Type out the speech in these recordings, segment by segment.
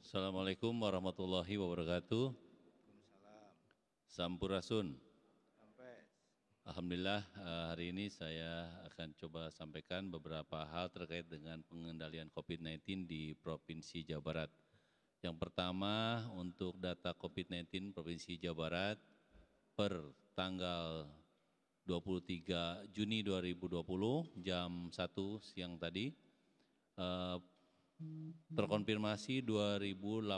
Assalamualaikum warahmatullahi wabarakatuh. Sampurasun. Alhamdulillah eh, hari ini saya akan coba sampaikan beberapa hal terkait dengan pengendalian COVID-19 di Provinsi Jawa Barat. Yang pertama untuk data COVID-19 Provinsi Jawa Barat per tanggal 23 Juni 2020 jam 1 siang tadi eh, terkonfirmasi 2865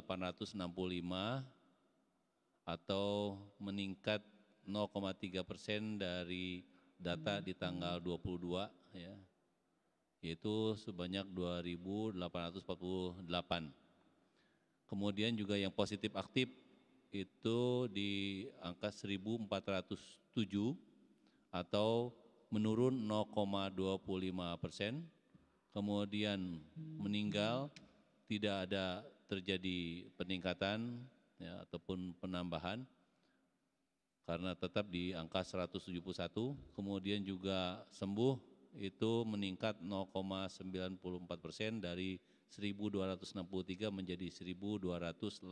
atau meningkat 0,3 persen dari data di tanggal 22 ya yaitu sebanyak 2.848. Kemudian juga yang positif aktif itu di angka 1.407 atau menurun 0,25 persen kemudian meninggal tidak ada terjadi peningkatan ya, ataupun penambahan karena tetap di angka 171 kemudian juga sembuh itu meningkat 0,94 persen dari 1.263 menjadi 1.287.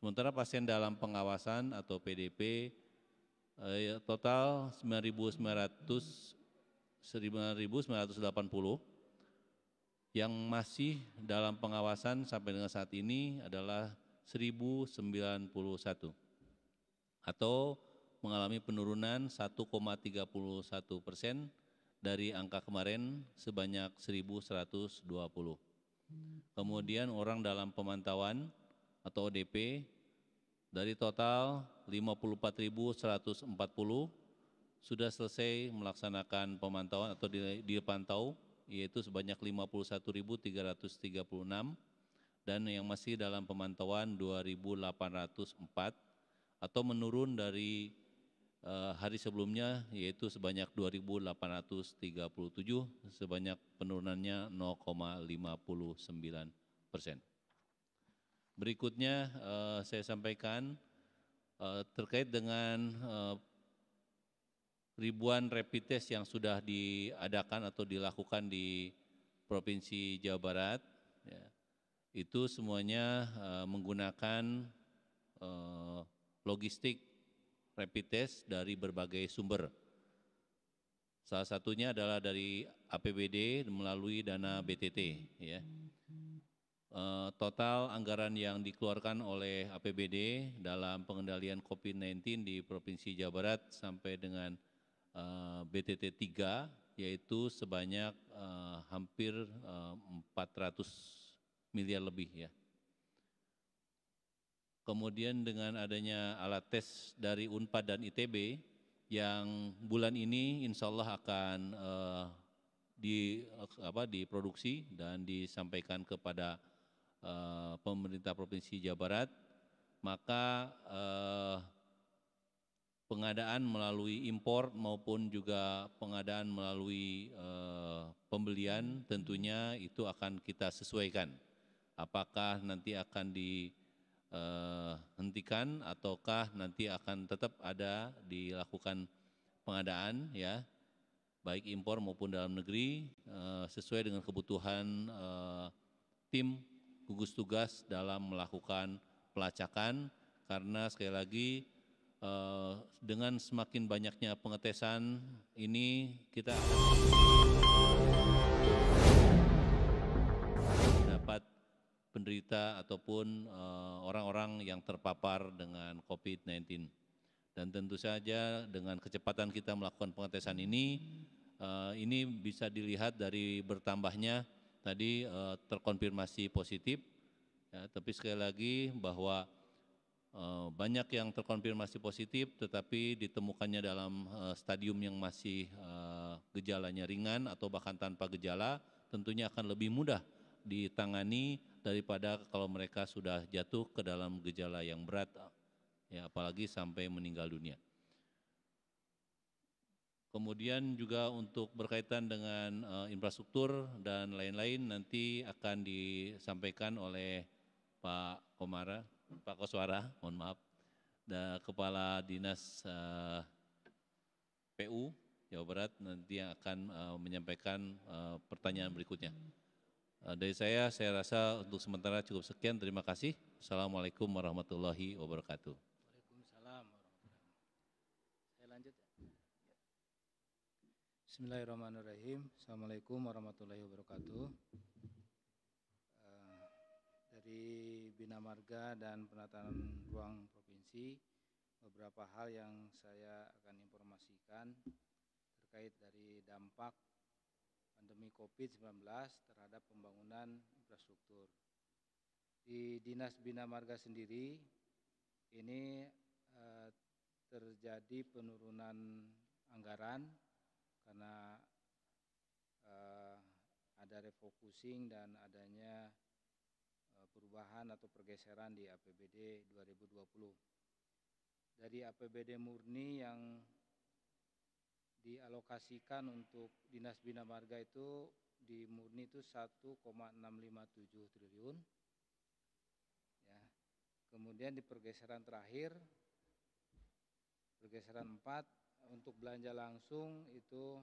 Sementara pasien dalam pengawasan atau PDP eh, total 9.900 1980 yang masih dalam pengawasan sampai dengan saat ini adalah 1091 atau mengalami penurunan 1,31 persen dari angka kemarin sebanyak 1.120. Kemudian orang dalam pemantauan atau ODP dari total 54.140 sudah selesai melaksanakan pemantauan atau dipantau yaitu sebanyak 51.336 dan yang masih dalam pemantauan 2.804 atau menurun dari eh, hari sebelumnya yaitu sebanyak 2.837 sebanyak penurunannya 0,59 persen. Berikutnya eh, saya sampaikan eh, terkait dengan ribuan rapid test yang sudah diadakan atau dilakukan di Provinsi Jawa Barat, ya, itu semuanya uh, menggunakan uh, logistik rapid test dari berbagai sumber. Salah satunya adalah dari APBD melalui dana BTT. Ya. Uh, total anggaran yang dikeluarkan oleh APBD dalam pengendalian COVID-19 di Provinsi Jawa Barat sampai dengan Eh, BTT 3 yaitu sebanyak uh, hampir uh, eh, 400 miliar lebih ya. Kemudian dengan adanya alat tes dari UNPAD dan ITB yang bulan ini insya Allah akan uh, di apa diproduksi dan disampaikan kepada uh, pemerintah provinsi Jawa Barat maka uh, pengadaan melalui impor maupun juga pengadaan melalui uh, pembelian tentunya itu akan kita sesuaikan. Apakah nanti akan dihentikan eh, ataukah nanti akan tetap ada dilakukan pengadaan ya baik impor maupun dalam negeri eh, sesuai dengan kebutuhan tim gugus tugas dalam melakukan pelacakan karena sekali lagi Eh, dengan semakin banyaknya pengetesan ini kita dapat penderita ataupun eh, orang-orang yang terpapar dengan COVID-19. Dan tentu saja dengan kecepatan kita melakukan pengetesan ini, eh, ini bisa dilihat dari bertambahnya tadi terkonfirmasi positif, ya, tapi sekali lagi bahwa Eh, banyak yang terkonfirmasi positif tetapi ditemukannya dalam eh, stadium yang masih eh, gejalanya ringan atau bahkan tanpa gejala tentunya akan lebih mudah ditangani daripada kalau mereka sudah jatuh ke dalam gejala yang berat ya apalagi sampai meninggal dunia. Kemudian juga untuk berkaitan dengan infrastruktur dan lain-lain nanti akan disampaikan oleh Pak Komara. Pak Koswara, mohon maaf, dan Kepala Dinas uh, eh, PU Jawa Barat nanti yang akan uh, menyampaikan uh, pertanyaan berikutnya. Uh, dari saya, saya rasa untuk sementara cukup sekian. Terima kasih. Assalamualaikum warahmatullahi wabarakatuh. Waalaikumsalam. Saya lanjut. Ya. Bismillahirrahmanirrahim. Assalamualaikum warahmatullahi wabarakatuh di Bina Marga dan Penataan Ruang Provinsi beberapa hal yang saya akan informasikan terkait dari dampak pandemi COVID-19 terhadap pembangunan infrastruktur. Di Dinas Bina Marga sendiri ini eh, terjadi penurunan anggaran karena eh, ada refocusing dan adanya perubahan atau pergeseran di APBD 2020. Dari APBD murni yang dialokasikan untuk Dinas Bina Marga itu di murni itu 1,657 triliun. Ya. Kemudian di pergeseran terakhir pergeseran 4 untuk belanja langsung itu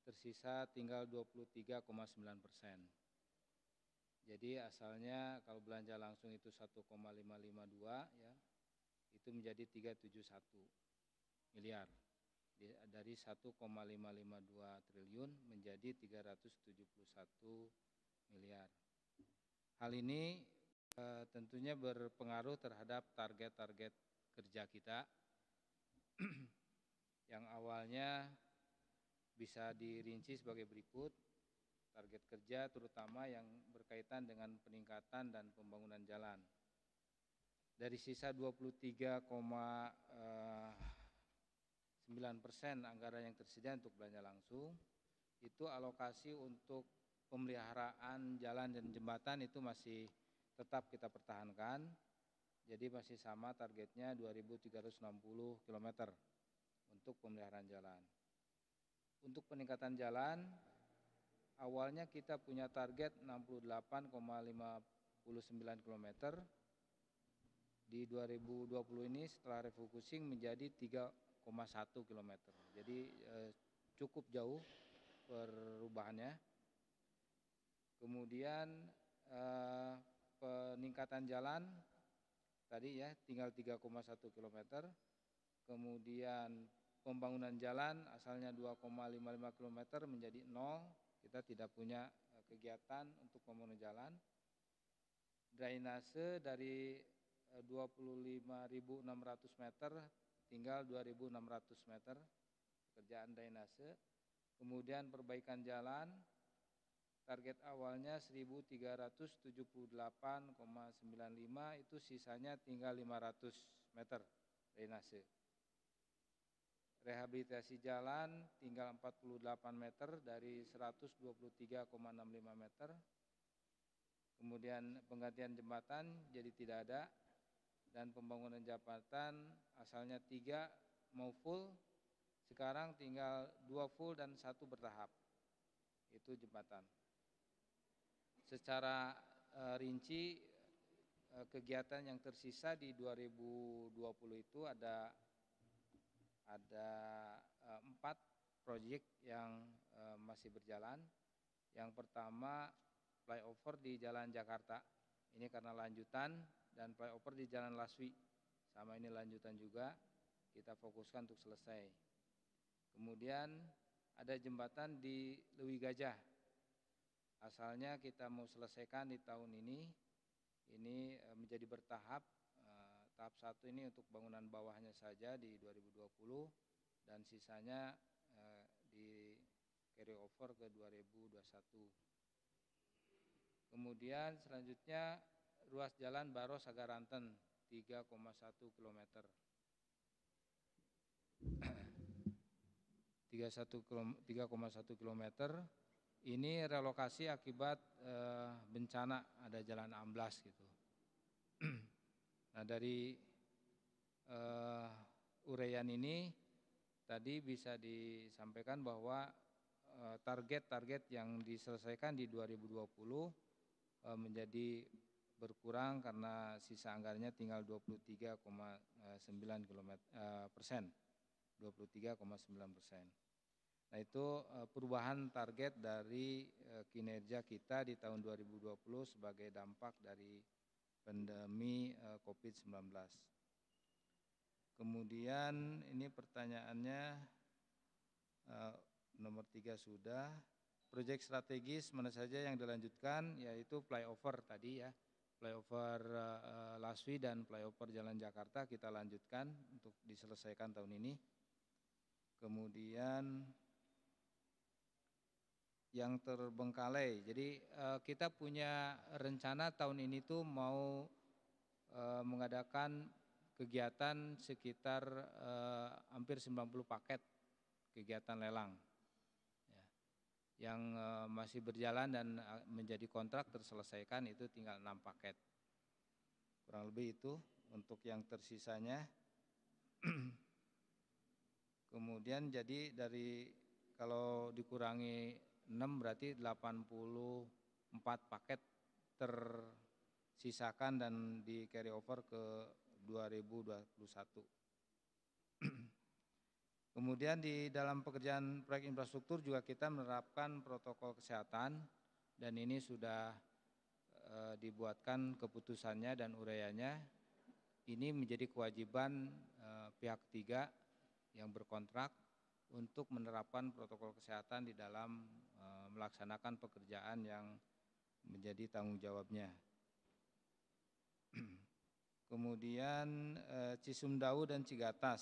tersisa tinggal 23,9 persen. Jadi asalnya kalau belanja langsung itu 1,552 ya, itu menjadi 371 miliar. Dari 1,552 triliun menjadi 371 miliar. Hal ini e, tentunya berpengaruh terhadap target-target kerja kita yang awalnya bisa dirinci sebagai berikut target kerja terutama yang berkaitan dengan peningkatan dan pembangunan jalan. Dari sisa 23,9 eh, persen anggaran yang tersedia untuk belanja langsung, itu alokasi untuk pemeliharaan jalan dan jembatan itu masih tetap kita pertahankan. Jadi masih sama targetnya 2.360 km untuk pemeliharaan jalan. Untuk peningkatan jalan awalnya kita punya target 68,59 km. Di 2020 ini setelah refocusing menjadi 3,1 km. Jadi eh, cukup jauh perubahannya. Kemudian eh, peningkatan jalan tadi ya tinggal 3,1 km. Kemudian pembangunan jalan asalnya 2,55 km menjadi 0 kita tidak punya eh, kegiatan untuk pembangunan jalan. Drainase dari 25.600 eh, meter tinggal 2.600 meter pekerjaan drainase. Kemudian perbaikan jalan target awalnya 1378,95 itu sisanya tinggal 500 meter drainase rehabilitasi jalan tinggal 48 meter dari 123,65 meter. Kemudian penggantian jembatan jadi tidak ada dan pembangunan jembatan asalnya tiga mau full sekarang tinggal dua full dan satu bertahap itu jembatan. Secara eh, rinci eh, kegiatan yang tersisa di 2020 itu ada ada eh, empat proyek yang eh, masih berjalan. Yang pertama flyover di Jalan Jakarta. Ini karena lanjutan dan flyover di Jalan Laswi. Sama ini lanjutan juga kita fokuskan untuk selesai. Kemudian ada jembatan di Lewi Gajah. Asalnya kita mau selesaikan di tahun ini. Ini eh, menjadi bertahap Tahap satu ini untuk bangunan bawahnya saja di 2020 dan sisanya eh, di carry over ke 2021. Kemudian selanjutnya ruas jalan Baros Agaranten 3,1 km. 31 3,1 km ini relokasi akibat e, bencana ada jalan amblas gitu. Nah dari uh, eh, uraian ini tadi bisa disampaikan bahwa eh, target-target uh, yang diselesaikan di 2020 uh, eh, menjadi berkurang karena sisa anggarannya tinggal 23,9 km persen, 23,9 persen. Nah itu perubahan target dari kinerja kita di tahun 2020 sebagai dampak dari pandemi eh, COVID-19. Kemudian ini pertanyaannya eh, nomor tiga sudah. Proyek strategis mana saja yang dilanjutkan yaitu flyover tadi ya. Flyover eh, Laswi dan flyover Jalan Jakarta kita lanjutkan untuk diselesaikan tahun ini. Kemudian yang terbengkalai. Jadi eh, kita punya rencana tahun ini tuh mau eh, mengadakan kegiatan sekitar eh, hampir 90 paket kegiatan lelang ya, yang masih berjalan dan menjadi kontrak terselesaikan itu tinggal enam paket kurang lebih itu untuk yang tersisanya kemudian jadi dari kalau dikurangi 6 berarti 84 paket tersisakan dan di carry over ke 2021. Kemudian di dalam pekerjaan proyek infrastruktur juga kita menerapkan protokol kesehatan dan ini sudah e, dibuatkan keputusannya dan ureanya. Ini menjadi kewajiban e, pihak ketiga yang berkontrak untuk menerapkan protokol kesehatan di dalam e, melaksanakan pekerjaan yang menjadi tanggung jawabnya. Kemudian e, Cisumdawu dan Cigatas.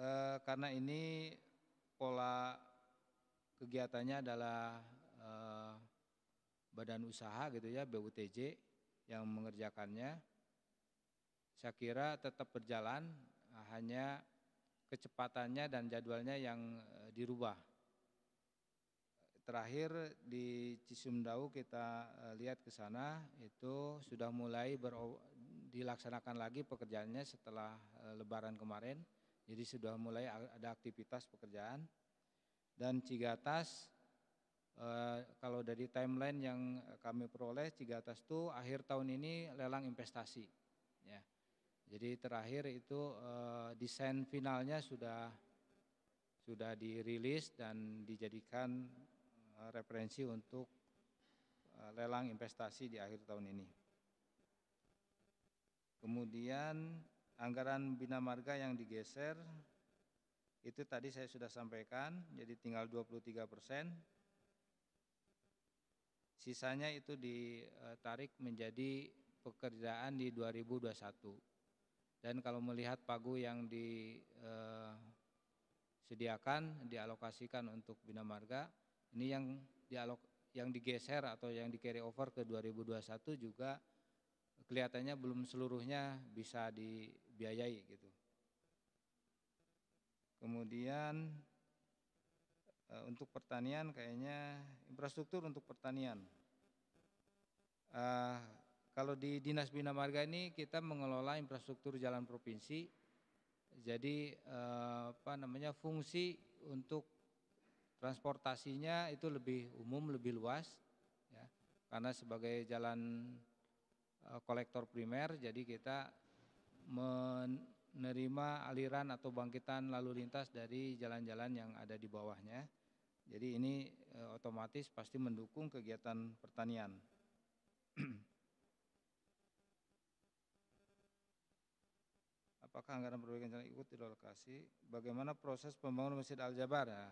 E, karena ini pola kegiatannya adalah e, badan usaha gitu ya BUTJ yang mengerjakannya. Saya kira tetap berjalan hanya kecepatannya dan jadwalnya yang eh, dirubah. Terakhir di Cisumdawu kita eh, lihat ke sana itu sudah mulai ber, dilaksanakan lagi pekerjaannya setelah eh, lebaran kemarin. Jadi sudah mulai ada aktivitas pekerjaan. Dan Cigatas kalau dari timeline yang kami peroleh Cigatas itu akhir tahun ini lelang investasi jadi terakhir itu uh, desain finalnya sudah sudah dirilis dan dijadikan uh, referensi untuk uh, lelang investasi di akhir tahun ini. Kemudian anggaran bina marga yang digeser itu tadi saya sudah sampaikan, jadi tinggal 23 persen. Sisanya itu ditarik menjadi pekerjaan di 2021. Dan kalau melihat pagu yang disediakan, eh, dialokasikan untuk bina marga, ini yang dialok yang digeser atau yang di carry over ke 2021 juga kelihatannya belum seluruhnya bisa dibiayai gitu. Kemudian eh, untuk pertanian kayaknya infrastruktur untuk pertanian. Eh, kalau di Dinas Bina Marga ini kita mengelola infrastruktur jalan provinsi. Jadi eh, apa namanya fungsi untuk transportasinya itu lebih umum, lebih luas ya. Karena sebagai jalan eh, kolektor primer jadi kita menerima aliran atau bangkitan lalu lintas dari jalan-jalan yang ada di bawahnya. Jadi ini eh, otomatis pasti mendukung kegiatan pertanian. Apakah anggaran perbaikan jalan ikut dilokasi? Bagaimana proses pembangunan Masjid Al-Jabar? Ya.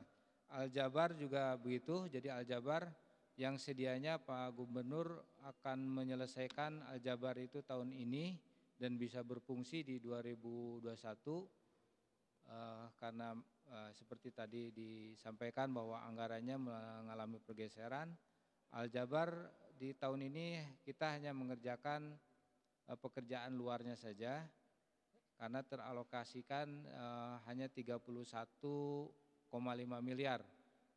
Al-Jabar juga begitu, jadi Al-Jabar yang sedianya Pak Gubernur akan menyelesaikan Al-Jabar itu tahun ini dan bisa berfungsi di 2021 uh, eh, karena uh, seperti tadi disampaikan bahwa anggarannya mengalami pergeseran. Al-Jabar di tahun ini kita hanya mengerjakan eh, pekerjaan luarnya saja karena teralokasikan eh, hanya 31,5 miliar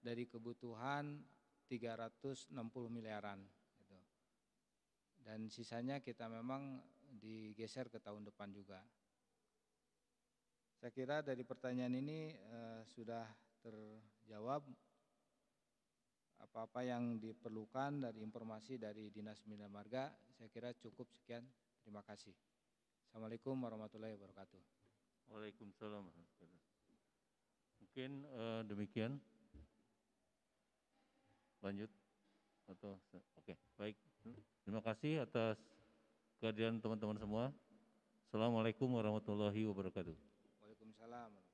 dari kebutuhan 360 miliaran gitu. Dan sisanya kita memang digeser ke tahun depan juga. Saya kira dari pertanyaan ini eh, sudah terjawab apa-apa yang diperlukan dari informasi dari Dinas Bina Marga. Saya kira cukup sekian. Terima kasih. Assalamualaikum warahmatullahi wabarakatuh. Waalaikumsalam. Mungkin uh, demikian. Lanjut atau oke okay, baik. Terima kasih atas kehadiran teman-teman semua. Assalamualaikum warahmatullahi wabarakatuh. Waalaikumsalam.